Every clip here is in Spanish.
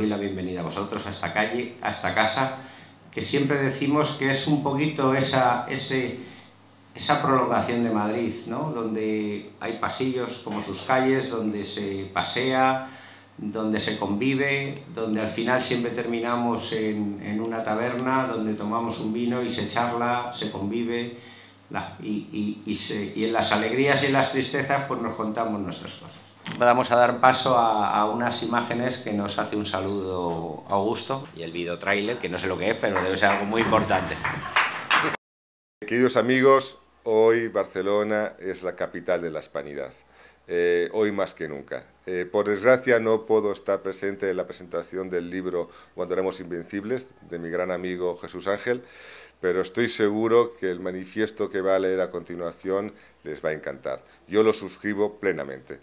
doy la bienvenida a vosotros, a esta calle, a esta casa, que siempre decimos que es un poquito esa, ese, esa prolongación de Madrid, ¿no? donde hay pasillos como sus calles, donde se pasea, donde se convive, donde al final siempre terminamos en, una taberna, donde tomamos un vino y se charla, se convive, y, en las alegrías y en las tristezas pues nos contamos nuestras cosas. Vamos a dar paso a, unas imágenes que nos hace un saludo Augusto y el video trailer, que no sé lo que es, pero debe ser algo muy importante. Queridos amigos, hoy Barcelona es la capital de la hispanidad, eh, hoy más que nunca. Eh, por desgracia no puedo estar presente en la presentación del libro Cuando éramos invencibles, de mi gran amigo Jesús Ángel, pero estoy seguro que el manifiesto que va a leer a continuación les va a encantar. Yo lo suscribo plenamente.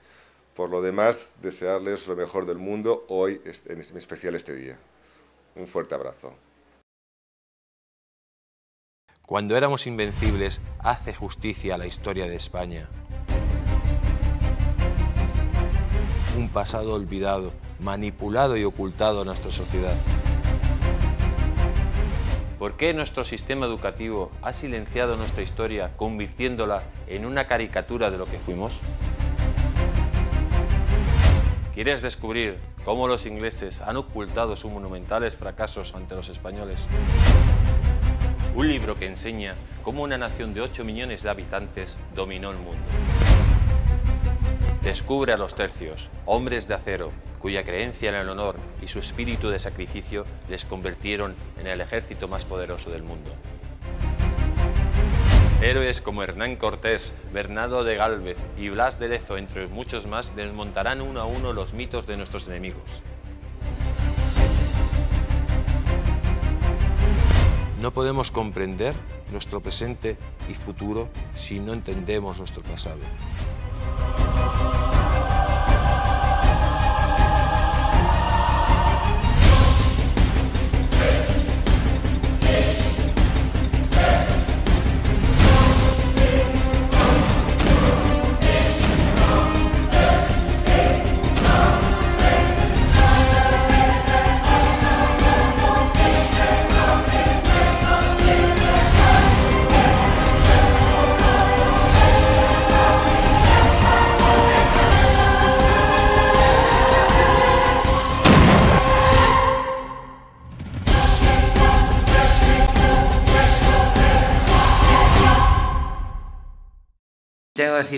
Por lo demás, desearles lo mejor del mundo hoy, este, en especial este día. Un fuerte abrazo. Cuando éramos invencibles, hace justicia a la historia de España. Un pasado olvidado, manipulado y ocultado a nuestra sociedad. ¿Por qué nuestro sistema educativo ha silenciado nuestra historia, convirtiéndola en una caricatura de lo que fuimos? ¿Quieres descubrir cómo los ingleses han ocultado sus monumentales fracasos ante los españoles? Un libro que enseña cómo una nación de 8 millones de habitantes dominó el mundo. Descubre a los tercios, hombres de acero, cuya creencia en el honor y su espíritu de sacrificio les convirtieron en el ejército más poderoso del mundo. Héroes como Hernán Cortés, Bernardo de Gálvez y Blas de Lezo, entre muchos más, desmontarán uno a uno los mitos de nuestros enemigos. No podemos comprender nuestro presente y futuro si no entendemos nuestro pasado.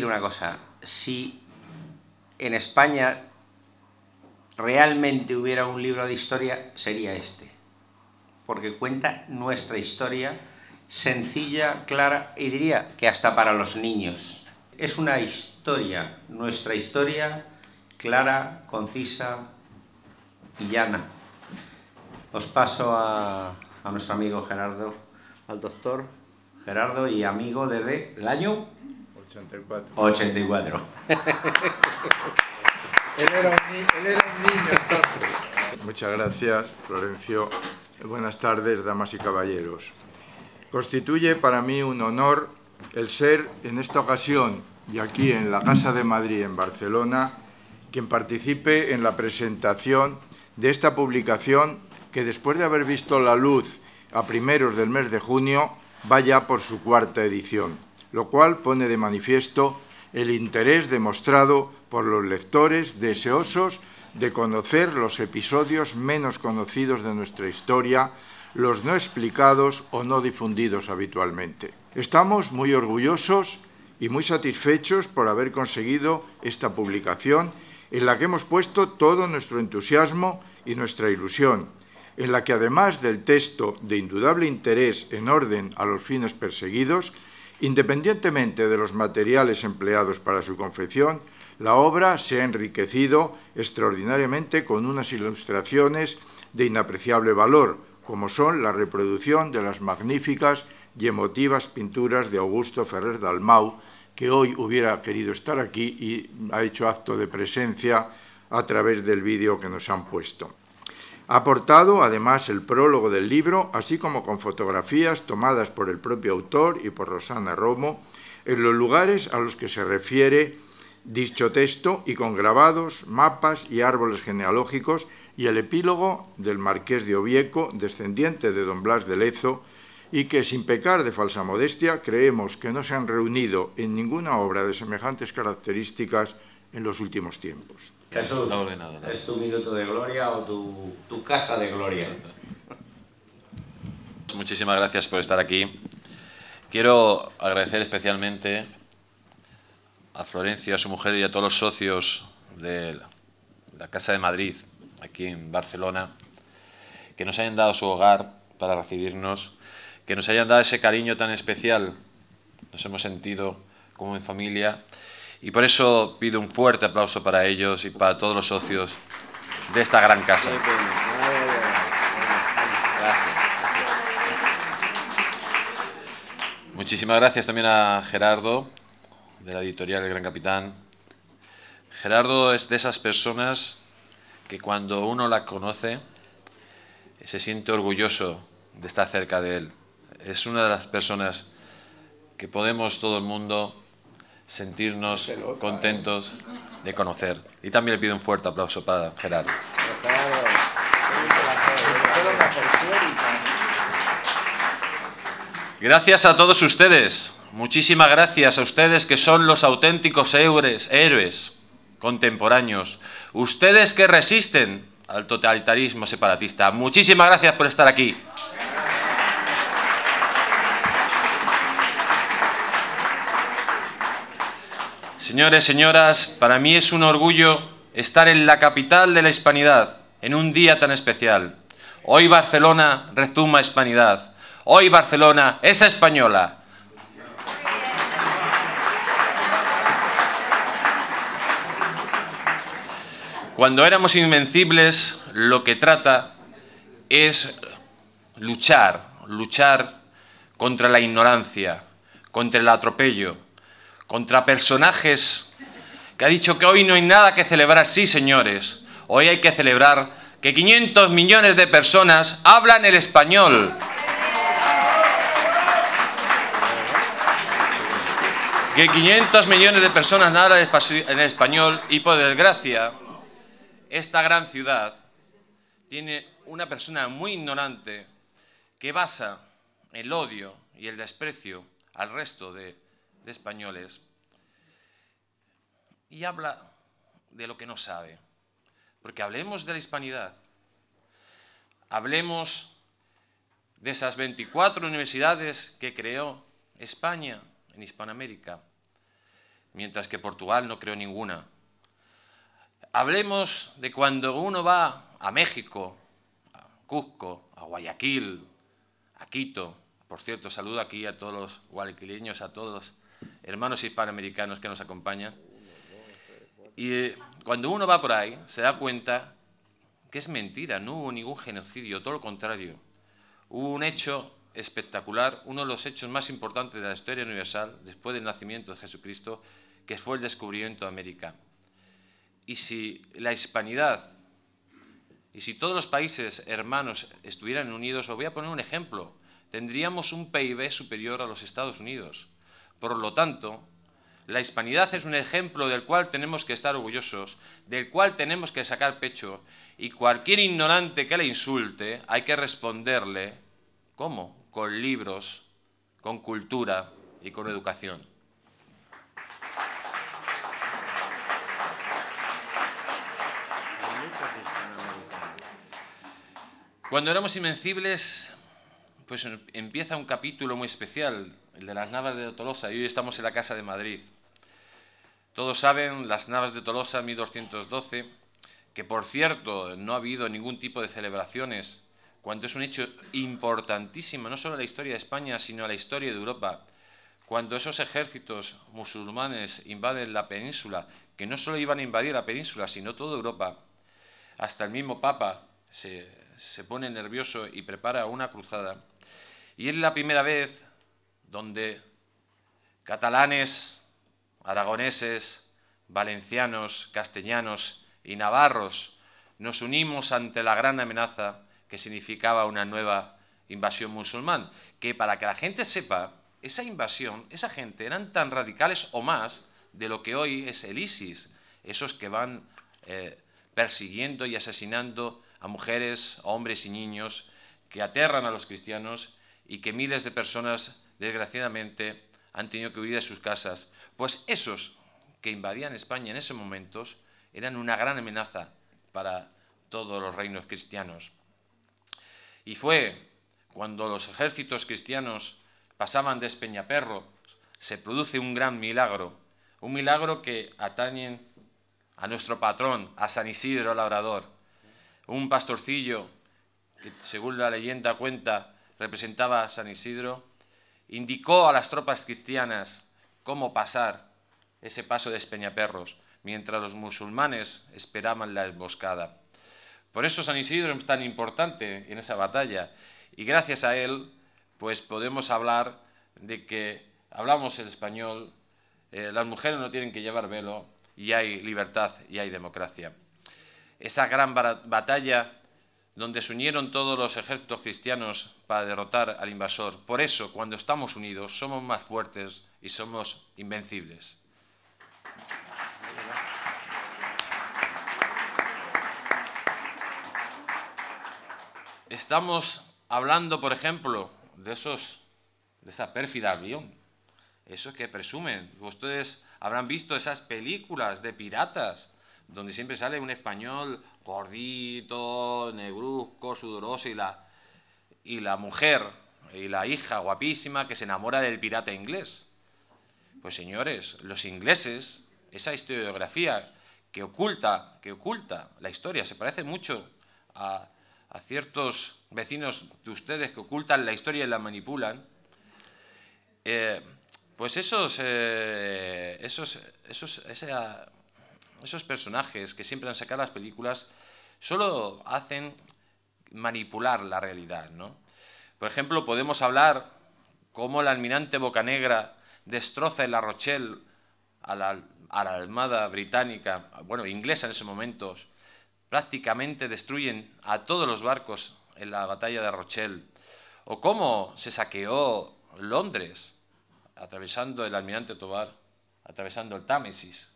una cosa. Si en España realmente hubiera un libro de historia, sería este. Porque cuenta nuestra historia sencilla, clara y diría que hasta para los niños. Es una historia, nuestra historia clara, concisa y llana. Os paso a, nuestro amigo Gerardo, al doctor Gerardo y amigo desde el año 84. él, era un, Muchas gracias, Florencio. Buenas tardes, damas y caballeros. Constituye para mí un honor el ser en esta ocasión y aquí en la Casa de Madrid, en Barcelona, quien participe en la presentación de esta publicación que después de haber visto la luz a primeros del mes de junio, vaya por su cuarta edición lo cual pone de manifiesto el interés demostrado por los lectores deseosos de conocer los episodios menos conocidos de nuestra historia, los no explicados o no difundidos habitualmente. Estamos muy orgullosos y muy satisfechos por haber conseguido esta publicación en la que hemos puesto todo nuestro entusiasmo y nuestra ilusión, en la que además del texto de indudable interés en orden a los fines perseguidos, Independientemente de los materiales empleados para su confección, la obra se ha enriquecido extraordinariamente con unas ilustraciones de inapreciable valor, como son la reproducción de las magníficas y emotivas pinturas de Augusto Ferrer Dalmau, que hoy hubiera querido estar aquí y ha hecho acto de presencia a través del vídeo que nos han puesto. Ha aportado además el prólogo del libro, así como con fotografías tomadas por el propio autor y por Rosana Romo en los lugares a los que se refiere dicho texto y con grabados, mapas y árboles genealógicos y el epílogo del marqués de Ovieco, descendiente de don Blas de Lezo, y que, sin pecar de falsa modestia, creemos que no se han reunido en ninguna obra de semejantes características en los últimos tiempos. Jesús, es tu minuto de gloria o tu, tu casa de gloria. Muchísimas gracias por estar aquí. Quiero agradecer especialmente a Florencia, a su mujer y a todos los socios de la Casa de Madrid, aquí en Barcelona, que nos hayan dado su hogar para recibirnos, que nos hayan dado ese cariño tan especial. Nos hemos sentido como en familia y por eso pido un fuerte aplauso para ellos y para todos los socios de esta gran casa. Muchísimas gracias también a Gerardo, de la editorial El Gran Capitán. Gerardo es de esas personas que cuando uno la conoce se siente orgulloso de estar cerca de él. Es una de las personas que podemos todo el mundo sentirnos contentos ¿eh? de conocer. Y también le pido un fuerte aplauso para Gerardo. Gracias a todos ustedes. Muchísimas gracias a ustedes que son los auténticos héroes contemporáneos. Ustedes que resisten al totalitarismo separatista. Muchísimas gracias por estar aquí. Señores, señoras, para mí es un orgullo estar en la capital de la hispanidad, en un día tan especial. Hoy Barcelona rezuma hispanidad. Hoy Barcelona es española. Cuando éramos invencibles, lo que trata es luchar, luchar contra la ignorancia, contra el atropello, contra personajes que ha dicho que hoy no hay nada que celebrar. Sí, señores, hoy hay que celebrar que 500 millones de personas hablan el español. Que 500 millones de personas hablan en español y por desgracia esta gran ciudad tiene una persona muy ignorante que basa el odio y el desprecio al resto de de españoles, y habla de lo que no sabe. Porque hablemos de la hispanidad, hablemos de esas 24 universidades que creó España en Hispanoamérica, mientras que Portugal no creó ninguna. Hablemos de cuando uno va a México, a Cusco, a Guayaquil, a Quito. Por cierto, saludo aquí a todos los guayaquileños, a todos hermanos hispanoamericanos que nos acompañan. Y eh, cuando uno va por ahí, se da cuenta que es mentira, no hubo ningún genocidio, todo lo contrario. Hubo un hecho espectacular, uno de los hechos más importantes de la historia universal, después del nacimiento de Jesucristo, que fue el descubrimiento de América. Y si la hispanidad y si todos los países hermanos estuvieran unidos, os voy a poner un ejemplo, tendríamos un PIB superior a los Estados Unidos. Por lo tanto, la hispanidad es un ejemplo del cual tenemos que estar orgullosos, del cual tenemos que sacar pecho, y cualquier ignorante que le insulte hay que responderle, ¿cómo? Con libros, con cultura y con educación. Cuando éramos invencibles, pues empieza un capítulo muy especial el de las Navas de Tolosa, y hoy estamos en la Casa de Madrid. Todos saben, las Navas de Tolosa 1212, que por cierto no ha habido ningún tipo de celebraciones, ...cuando es un hecho importantísimo, no solo a la historia de España, sino a la historia de Europa. Cuando esos ejércitos musulmanes invaden la península, que no solo iban a invadir la península, sino toda Europa, hasta el mismo Papa se, se pone nervioso y prepara una cruzada. Y es la primera vez donde catalanes, aragoneses, valencianos, castellanos y navarros nos unimos ante la gran amenaza que significaba una nueva invasión musulmán. Que para que la gente sepa, esa invasión, esa gente eran tan radicales o más de lo que hoy es el ISIS, esos que van eh, persiguiendo y asesinando a mujeres, hombres y niños, que aterran a los cristianos y que miles de personas desgraciadamente, han tenido que huir de sus casas, pues esos que invadían España en esos momentos eran una gran amenaza para todos los reinos cristianos. Y fue cuando los ejércitos cristianos pasaban de peñaperro se produce un gran milagro, un milagro que atañe a nuestro patrón, a San Isidro Labrador, un pastorcillo que según la leyenda cuenta representaba a San Isidro, indicó a las tropas cristianas cómo pasar ese paso de Espeñaperros, mientras los musulmanes esperaban la emboscada. Por eso San Isidro es tan importante en esa batalla y gracias a él pues podemos hablar de que hablamos el español, eh, las mujeres no tienen que llevar velo y hay libertad y hay democracia. Esa gran batalla donde se unieron todos los ejércitos cristianos para derrotar al invasor. Por eso, cuando estamos unidos, somos más fuertes y somos invencibles. Estamos hablando, por ejemplo, de esos de esa pérfida avión, Eso que presumen. Ustedes habrán visto esas películas de piratas donde siempre sale un español gordito, negruzco, sudoroso y la, y la mujer y la hija guapísima que se enamora del pirata inglés. Pues señores, los ingleses, esa historiografía que oculta, que oculta la historia, se parece mucho a, a ciertos vecinos de ustedes que ocultan la historia y la manipulan, eh, pues esos, eh, esos, esos, esos personajes que siempre han sacado las películas solo hacen manipular la realidad, Por ejemplo, podemos hablar cómo el almirante Bocanegra destroza en La Rochelle a la, armada británica, bueno, inglesa en esos momentos, prácticamente destruyen a todos los barcos en la batalla de Rochelle, o cómo se saqueó Londres atravesando el almirante Tobar, atravesando el Támesis,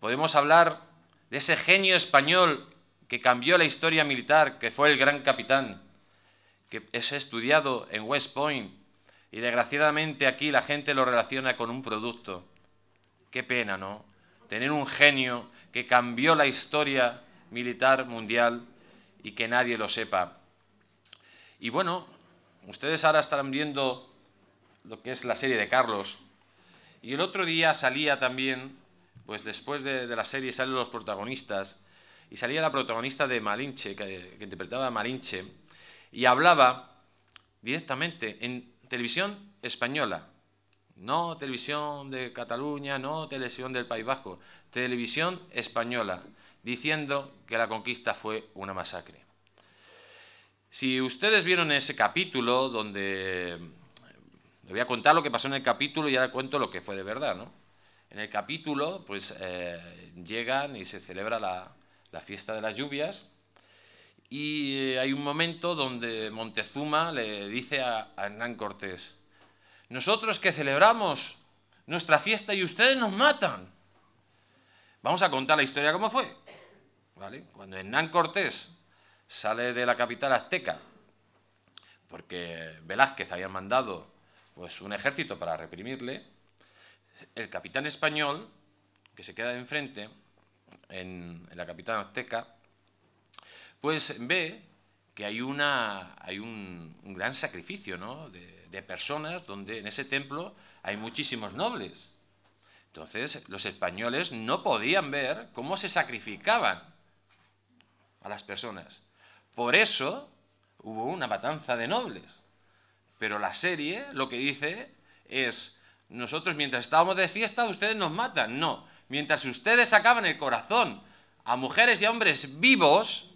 Podemos hablar de ese genio español que cambió la historia militar, que fue el gran capitán, que es estudiado en West Point y desgraciadamente aquí la gente lo relaciona con un producto. Qué pena, ¿no? Tener un genio que cambió la historia militar mundial y que nadie lo sepa. Y bueno, ustedes ahora estarán viendo lo que es la serie de Carlos. Y el otro día salía también pues después de, la serie salen los protagonistas y salía la protagonista de Malinche, que, que interpretaba a Malinche, y hablaba directamente en televisión española, no televisión de Cataluña, no televisión del País Vasco, televisión española, diciendo que la conquista fue una masacre. Si ustedes vieron ese capítulo donde... Eh, le voy a contar lo que pasó en el capítulo y ahora cuento lo que fue de verdad, ¿no? En el capítulo, pues eh, llegan y se celebra la, fiesta de las lluvias. Y eh, hay un momento donde Montezuma le dice a, Hernán Cortés, nosotros que celebramos nuestra fiesta y ustedes nos matan. Vamos a contar la historia como fue. ¿Vale? Cuando Hernán Cortés sale de la capital azteca, porque Velázquez había mandado pues, un ejército para reprimirle, el capitán español, que se queda enfrente, en, la capital azteca, pues ve que hay, hay un, gran sacrificio de personas donde en ese templo hay muchísimos nobles. Entonces los españoles no podían ver cómo se sacrificaban a las personas. Por eso hubo una matanza de nobles. Pero la serie lo que dice es nosotros mientras estábamos de fiesta, ustedes nos matan. No, mientras ustedes sacaban el corazón a mujeres y hombres vivos,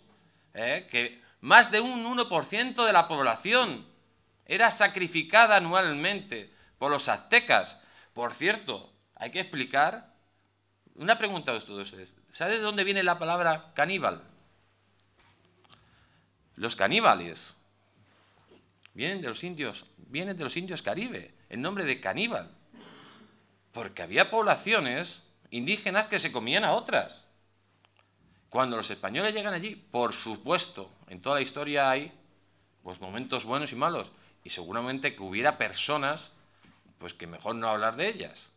¿eh? que más de un 1% de la población era sacrificada anualmente por los aztecas. Por cierto, hay que explicar una pregunta a ustedes. ¿Sabe de dónde viene la palabra caníbal? Los caníbales vienen de los indios, vienen de los indios caribe, el nombre de caníbal. Porque había poblaciones indígenas que se comían a otras. Cuando los españoles llegan allí, por supuesto, en toda la historia hay pues momentos buenos y malos, y seguramente que hubiera personas pues que mejor no hablar de ellas.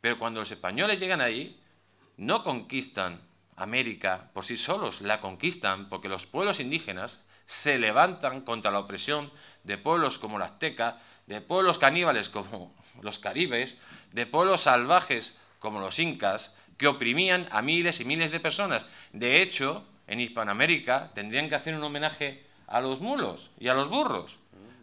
Pero cuando los españoles llegan allí, no conquistan América por sí solos, la conquistan porque los pueblos indígenas se levantan contra la opresión de pueblos como la azteca, de pueblos caníbales como los caribes, de pueblos salvajes como los incas, que oprimían a miles y miles de personas. De hecho, en Hispanoamérica tendrían que hacer un homenaje a los mulos y a los burros,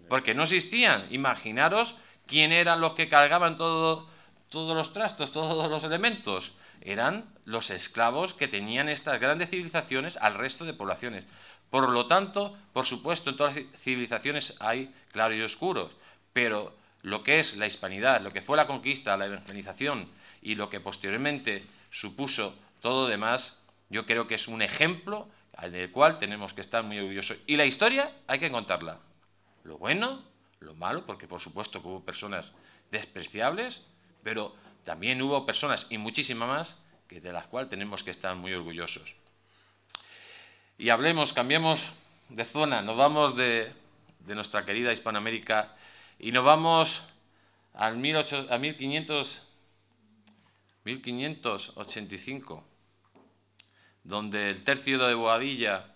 porque no existían. Imaginaros quién eran los que cargaban todos los trastos, todos los elementos. Eran los esclavos que tenían estas grandes civilizaciones al resto de poblaciones. Por lo tanto, por supuesto, en todas las civilizaciones hay claros y oscuros pero lo que es la hispanidad, lo que fue la conquista, la evangelización y lo que posteriormente supuso todo demás, yo creo que es un ejemplo en cual tenemos que estar muy orgullosos. Y la historia hay que contarla. Lo bueno, lo malo, porque por supuesto que hubo personas despreciables, pero también hubo personas y muchísimas más de las cuales tenemos que estar muy orgullosos. Y hablemos, cambiemos de zona, nos vamos de nuestra querida Hispanoamérica y nos vamos al a 1500, 1585, donde el tercio de Boadilla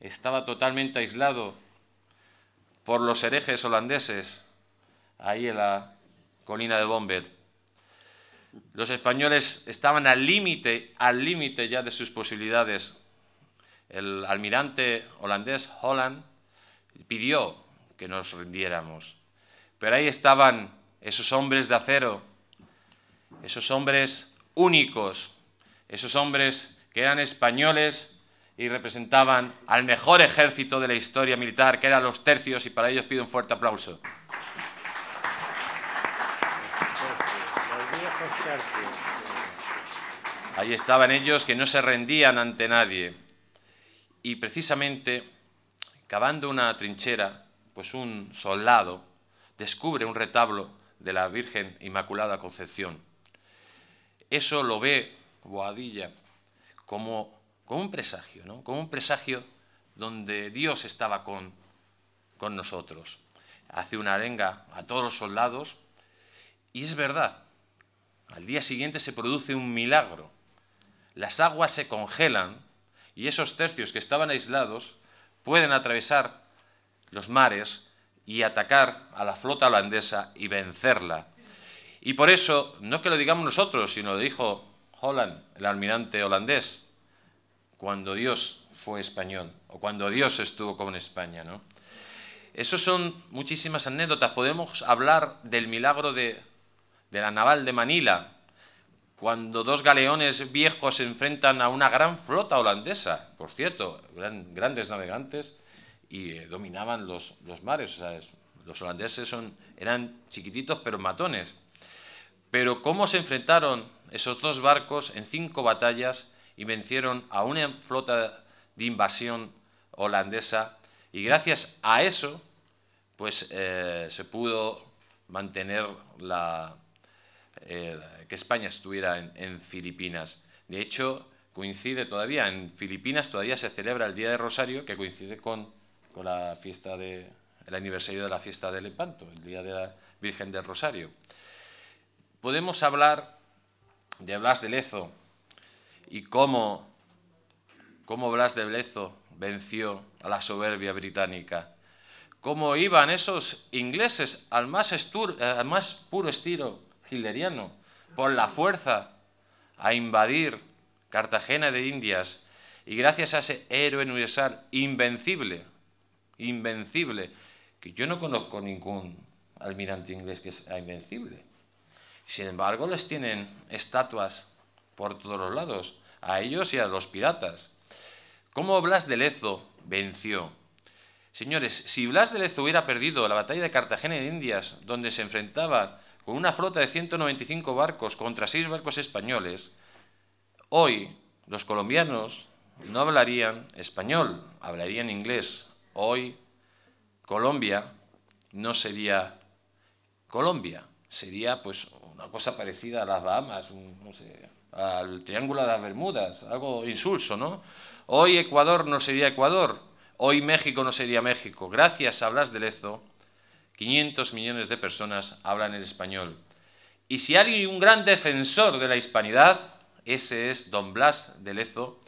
estaba totalmente aislado por los herejes holandeses, ahí en la colina de Bombet. Los españoles estaban al límite, al límite ya de sus posibilidades. El almirante holandés Holland pidió que nos rindiéramos. Pero ahí estaban esos hombres de acero, esos hombres únicos, esos hombres que eran españoles y representaban al mejor ejército de la historia militar, que eran los tercios, y para ellos pido un fuerte aplauso. Ahí estaban ellos que no se rendían ante nadie. Y precisamente, cavando una trinchera, pues un soldado descubre un retablo de la Virgen Inmaculada Concepción. Eso lo ve Boadilla como, un presagio, ¿no? como un presagio donde Dios estaba con, con nosotros. Hace una arenga a todos los soldados y es verdad, al día siguiente se produce un milagro. Las aguas se congelan y esos tercios que estaban aislados pueden atravesar los mares y atacar a la flota holandesa y vencerla. Y por eso, no que lo digamos nosotros, sino lo dijo Holland, el almirante holandés, cuando Dios fue español, o cuando Dios estuvo con España. ¿no? Esas son muchísimas anécdotas. Podemos hablar del milagro de, la naval de Manila, cuando dos galeones viejos se enfrentan a una gran flota holandesa, por cierto, grandes navegantes, y eh, dominaban los, mares. los holandeses son, eran chiquititos pero matones. Pero cómo se enfrentaron esos dos barcos en cinco batallas y vencieron a una flota de invasión holandesa y gracias a eso pues eh, se pudo mantener la, eh, que España estuviera en, Filipinas. De hecho, coincide todavía, en Filipinas todavía se celebra el Día de Rosario, que coincide con con la fiesta de, el aniversario de la fiesta del Lepanto, el Día de la Virgen del Rosario. Podemos hablar de Blas de Lezo y cómo, cómo Blas de Lezo venció a la soberbia británica cómo iban esos ingleses al más, estur, eh, al más, puro estilo hileriano, por la fuerza, a invadir Cartagena de Indias, y gracias a ese héroe universal invencible, invencible, que yo no conozco ningún almirante inglés que sea invencible. Sin embargo, les tienen estatuas por todos los lados, a ellos y a los piratas. ¿Cómo Blas de Lezo venció? Señores, si Blas de Lezo hubiera perdido la batalla de Cartagena de Indias, donde se enfrentaba con una flota de 195 barcos contra 6 barcos españoles, hoy los colombianos no hablarían español, hablarían inglés, hoy Colombia no sería Colombia, sería pues una cosa parecida a las Bahamas, al Triángulo de las Bermudas, algo insulso, ¿no? Hoy Ecuador no sería Ecuador, hoy México no sería México. Gracias a Blas de Lezo, 500 millones de personas hablan el español. Y si hay un gran defensor de la hispanidad, ese es don Blas de Lezo,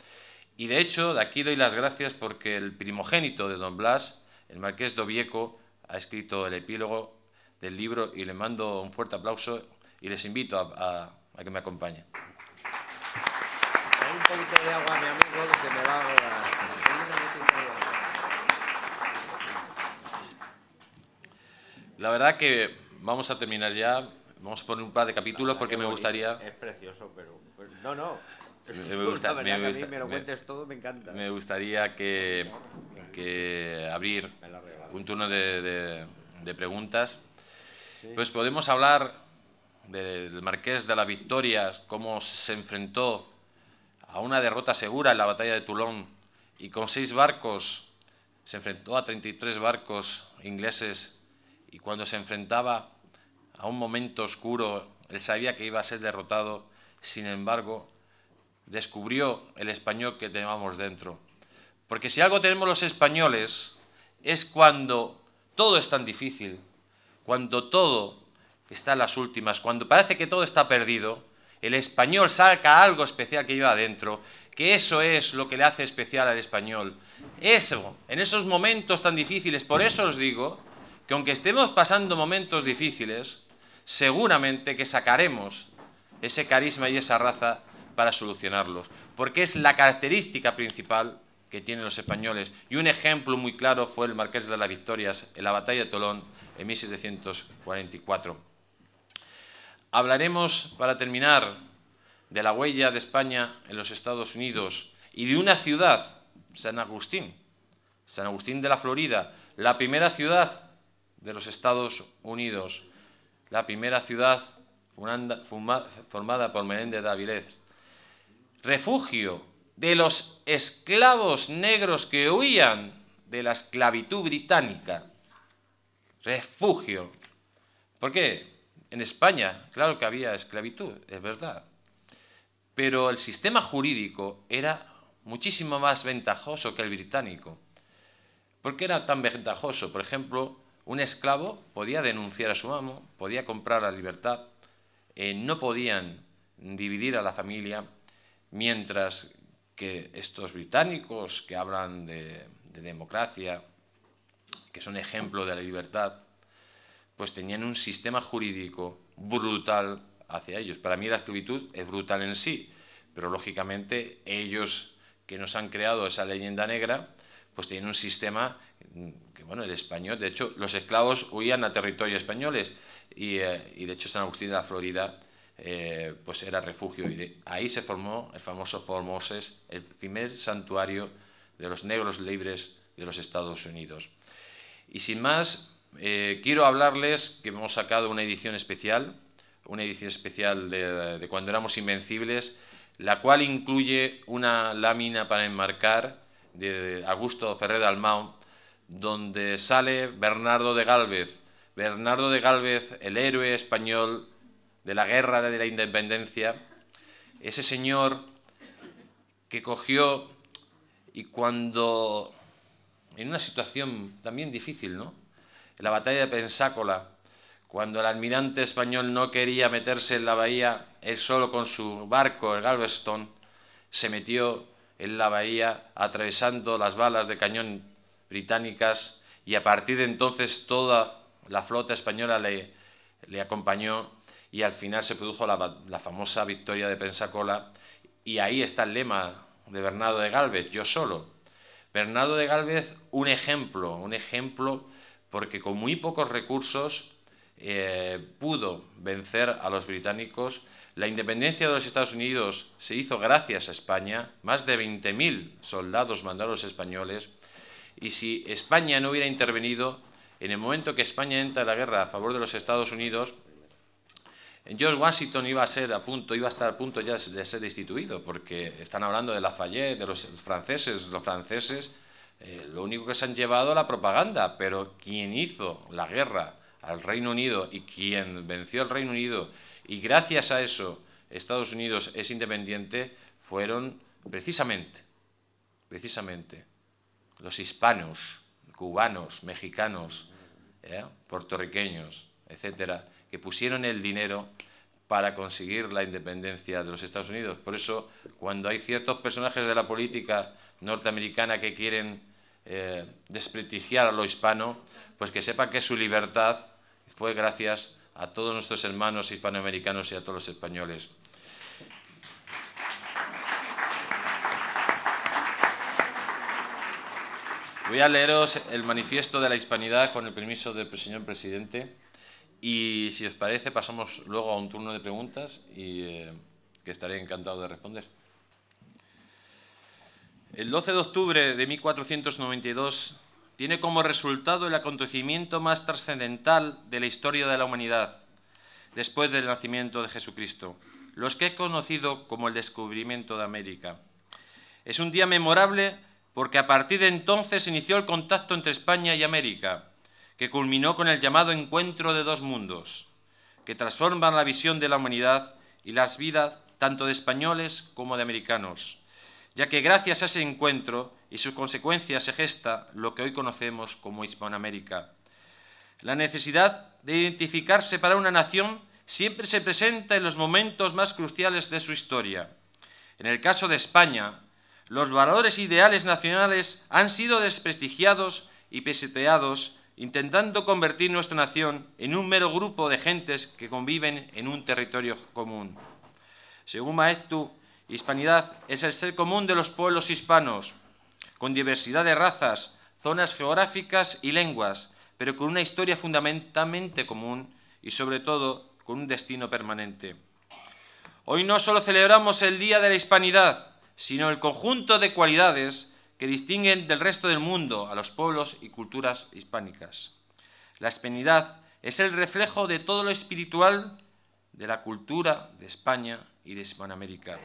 y de hecho, de aquí doy las gracias porque el primogénito de don Blas, el marqués Dovieco, ha escrito el epílogo del libro y le mando un fuerte aplauso y les invito a, que me acompañen. Un poquito de agua, mi amigo, que se me va La verdad que vamos a terminar ya. Vamos a poner un par de capítulos porque me gustaría. Es precioso, pero. No, no. Me, gustaría que, que abrir un turno de, preguntas. Pues podemos hablar del Marqués de la Victoria, cómo se enfrentó a una derrota segura en la batalla de Toulon y con seis barcos se enfrentó a 33 barcos ingleses y cuando se enfrentaba a un momento oscuro, él sabía que iba a ser derrotado, sin embargo, descubrió el español que teníamos dentro. Porque si algo tenemos los españoles es cuando todo es tan difícil, cuando todo está en las últimas, cuando parece que todo está perdido, el español saca algo especial que lleva adentro, que eso es lo que le hace especial al español. Eso, en esos momentos tan difíciles, por eso os digo que aunque estemos pasando momentos difíciles, seguramente que sacaremos ese carisma y esa raza para solucionarlos, porque es la característica principal que tienen los españoles. Y un ejemplo muy claro fue el Marqués de las Victorias en la batalla de Tolón en 1744. Hablaremos, para terminar, de la huella de España en los Estados Unidos y de una ciudad, San Agustín, San Agustín de la Florida, la primera ciudad de los Estados Unidos, la primera ciudad formada por Menéndez de Avilés, refugio de los esclavos negros que huían de la esclavitud británica. Refugio. ¿Por qué? En España, claro que había esclavitud, es verdad. Pero el sistema jurídico era muchísimo más ventajoso que el británico. ¿Por qué era tan ventajoso? Por ejemplo, un esclavo podía denunciar a su amo, podía comprar la libertad, eh, no podían dividir a la familia, mientras que estos británicos que hablan de, democracia, que son ejemplo de la libertad, pues tenían un sistema jurídico brutal hacia ellos. Para mí la esclavitud es brutal en sí, pero lógicamente ellos que nos han creado esa leyenda negra, pues tienen un sistema que, bueno, el español, de hecho, los esclavos huían a territorios españoles y, eh, y de hecho San Agustín de la Florida eh, pues era refugio. Y ahí se formó el famoso Formoses, el primer santuario de los negros libres de los Estados Unidos. Y sin más, eh, quiero hablarles que hemos sacado una edición especial, una edición especial de, cuando éramos invencibles, la cual incluye una lámina para enmarcar de Augusto Ferrer Almao, donde sale Bernardo de Gálvez, Bernardo de Galvez, el héroe español de la guerra de la independencia, ese señor que cogió y cuando, en una situación también difícil, ¿no? En la batalla de Pensácola, cuando el almirante español no quería meterse en la bahía, él solo con su barco, el Galveston, se metió en la bahía atravesando las balas de cañón británicas y a partir de entonces toda la flota española le acompañó y al final se produjo la, famosa victoria de Pensacola y ahí está el lema de Bernardo de Galvez, yo solo. Bernardo de Galvez, un ejemplo, un ejemplo porque con muy pocos recursos eh, pudo vencer a los británicos. La independencia de los Estados Unidos se hizo gracias a España, más de 20.000 soldados mandaron los españoles, y si España no hubiera intervenido, en el momento que España entra en la guerra a favor de los Estados Unidos, George Washington iba a ser a punto, iba a estar a punto ya de ser destituido, porque están hablando de Lafayette, de los franceses, los franceses, eh, lo único que se han llevado la propaganda, pero quien hizo la guerra al Reino Unido y quien venció al Reino Unido y gracias a eso Estados Unidos es independiente fueron precisamente, precisamente los hispanos, cubanos, mexicanos, eh, puertorriqueños, etcétera que pusieron el dinero para conseguir la independencia de los Estados Unidos. Por eso, cuando hay ciertos personajes de la política norteamericana que quieren eh, desprestigiar a lo hispano, pues que sepa que su libertad fue gracias a todos nuestros hermanos hispanoamericanos y a todos los españoles. Voy a leeros el manifiesto de la hispanidad con el permiso del señor presidente. Y si os parece, pasamos luego a un turno de preguntas y eh, que estaré encantado de responder. El 12 de octubre de 1492 tiene como resultado el acontecimiento más trascendental de la historia de la humanidad, después del nacimiento de Jesucristo, los que he conocido como el descubrimiento de América. Es un día memorable porque a partir de entonces inició el contacto entre España y América que culminó con el llamado encuentro de dos mundos, que transforman la visión de la humanidad y las vidas tanto de españoles como de americanos, ya que gracias a ese encuentro y sus consecuencias se gesta lo que hoy conocemos como Hispanoamérica. La necesidad de identificarse para una nación siempre se presenta en los momentos más cruciales de su historia. En el caso de España, los valores ideales nacionales han sido desprestigiados y peseteados intentando convertir nuestra nación en un mero grupo de gentes que conviven en un territorio común. Según Maestu, hispanidad es el ser común de los pueblos hispanos, con diversidad de razas, zonas geográficas y lenguas, pero con una historia fundamentalmente común y sobre todo con un destino permanente. Hoy no solo celebramos el Día de la Hispanidad, sino el conjunto de cualidades que distinguen del resto del mundo a los pueblos y culturas hispánicas. La hispanidad es el reflejo de todo lo espiritual de la cultura de España y de Hispanoamérica.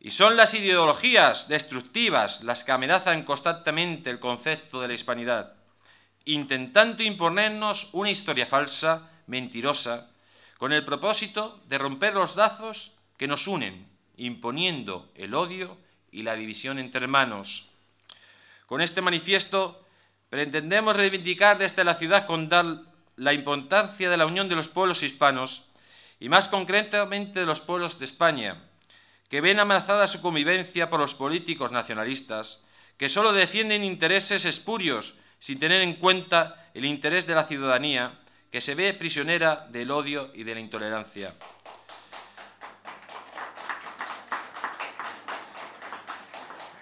Y son las ideologías destructivas las que amenazan constantemente el concepto de la hispanidad, intentando imponernos una historia falsa, mentirosa, con el propósito de romper los lazos que nos unen, imponiendo el odio y la división entre hermanos. Con este manifiesto pretendemos reivindicar desde la ciudad condal la importancia de la unión de los pueblos hispanos y más concretamente de los pueblos de España, que ven amenazada su convivencia por los políticos nacionalistas, que solo defienden intereses espurios sin tener en cuenta el interés de la ciudadanía, que se ve prisionera del odio y de la intolerancia.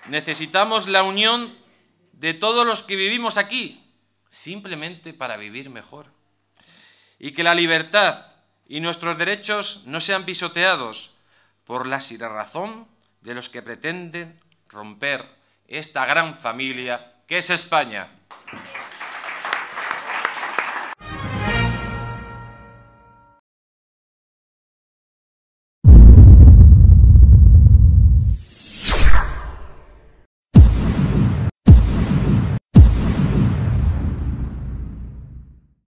Necesitamos la unión de todos los que vivimos aquí, simplemente para vivir mejor. Y que la libertad y nuestros derechos no sean pisoteados por la razón de los que pretenden romper esta gran familia que es España.